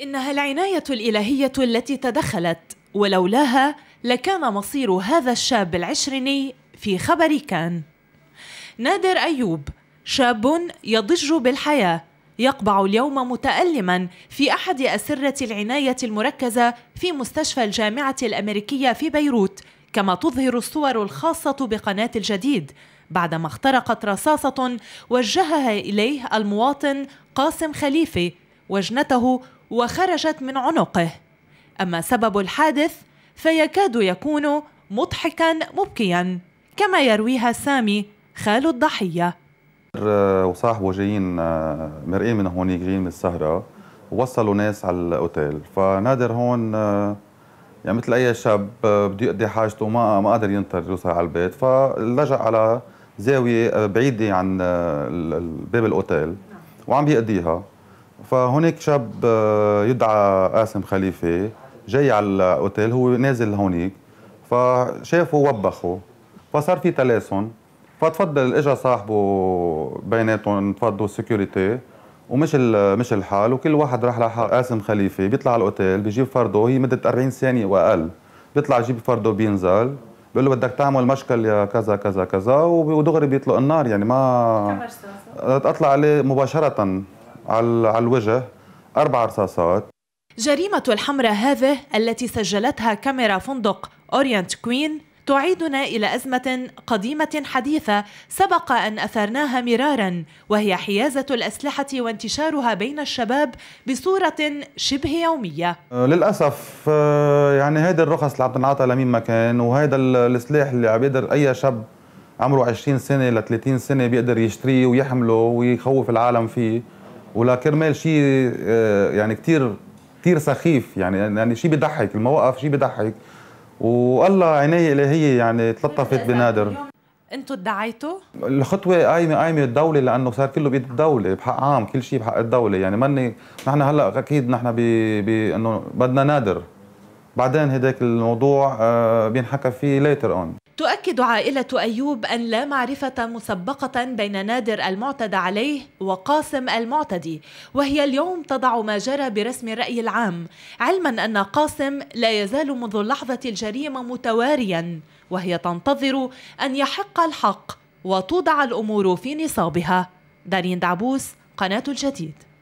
إنها العناية الإلهية التي تدخلت ولولاها لكان مصير هذا الشاب العشريني في خبر كان نادر أيوب شاب يضج بالحياة يقبع اليوم متألما في أحد أسرة العناية المركزة في مستشفى الجامعة الأمريكية في بيروت كما تظهر الصور الخاصة بقناة الجديد بعدما اخترقت رصاصة وجهها إليه المواطن قاسم خليفة وجنته وخرجت من عنقه أما سبب الحادث فيكاد يكون مضحكا مبكيا كما يرويها سامي خال الضحية وصاحبه جايين آه، مرئين من هونيك جايين من السهرة ووصلوا ناس على الأوتيل فنادر هون آه، يعني مثل أي شاب آه، بده يقضي حاجته ما ما قدر ينطر يوصل على البيت فلجأ على زاوية بعيدة عن باب الأوتيل وعم بيقضيها فهناك شاب آه، يدعى قاسم خليفه جاي على الاوتيل هو نازل هونيك فشافه وبخه فصار في تلاسن فتفضل اجى صاحبه بيناتهم تفضوا سكيورتي ومش مش الحال وكل واحد راح لحال قاسم خليفه بيطلع على الاوتيل بيجيب فرده هي مده 40 ثانيه واقل بيطلع يجيب فرده بينزل بيقول له بدك تعمل مشكل يا كذا كذا كذا ودغري بيطلق النار يعني ما اطلع عليه مباشره على الوجه أربع رصاصات جريمة الحمراء هذه التي سجلتها كاميرا فندق أورينت كوين تعيدنا إلى أزمة قديمة حديثة سبق أن أثرناها مرارا وهي حيازة الأسلحة وانتشارها بين الشباب بصورة شبه يومية آه، للأسف آه، يعني هذا الرخص اللي عم تنعطى لمين ما كان وهذا السلاح اللي عم يقدر أي شاب عمره 20 سنة ل 30 سنة بيقدر يشتريه ويحمله ويخوف العالم فيه ولا كرمال شيء آه، يعني كثير كثير سخيف يعني يعني شيء بضحك الموقف شيء بضحك والله عينيه الهيه يعني تلطفت بنادر انتم ادعيتوا؟ الخطوه قايمه قايمه الدوله لانه صار كله بيد الدوله بحق عام كل شيء بحق الدوله يعني ماني نحن هلا اكيد نحن ب انه بدنا نادر بعدين هداك الموضوع آه، بينحكى فيه ليتر اون تؤكد عائلة أيوب أن لا معرفة مسبقة بين نادر المعتدى عليه وقاسم المعتدي وهي اليوم تضع ما جرى برسم الرأي العام علما أن قاسم لا يزال منذ لحظة الجريمة متواريا وهي تنتظر أن يحق الحق وتوضع الأمور في نصابها دارين دعبوس قناة الجديد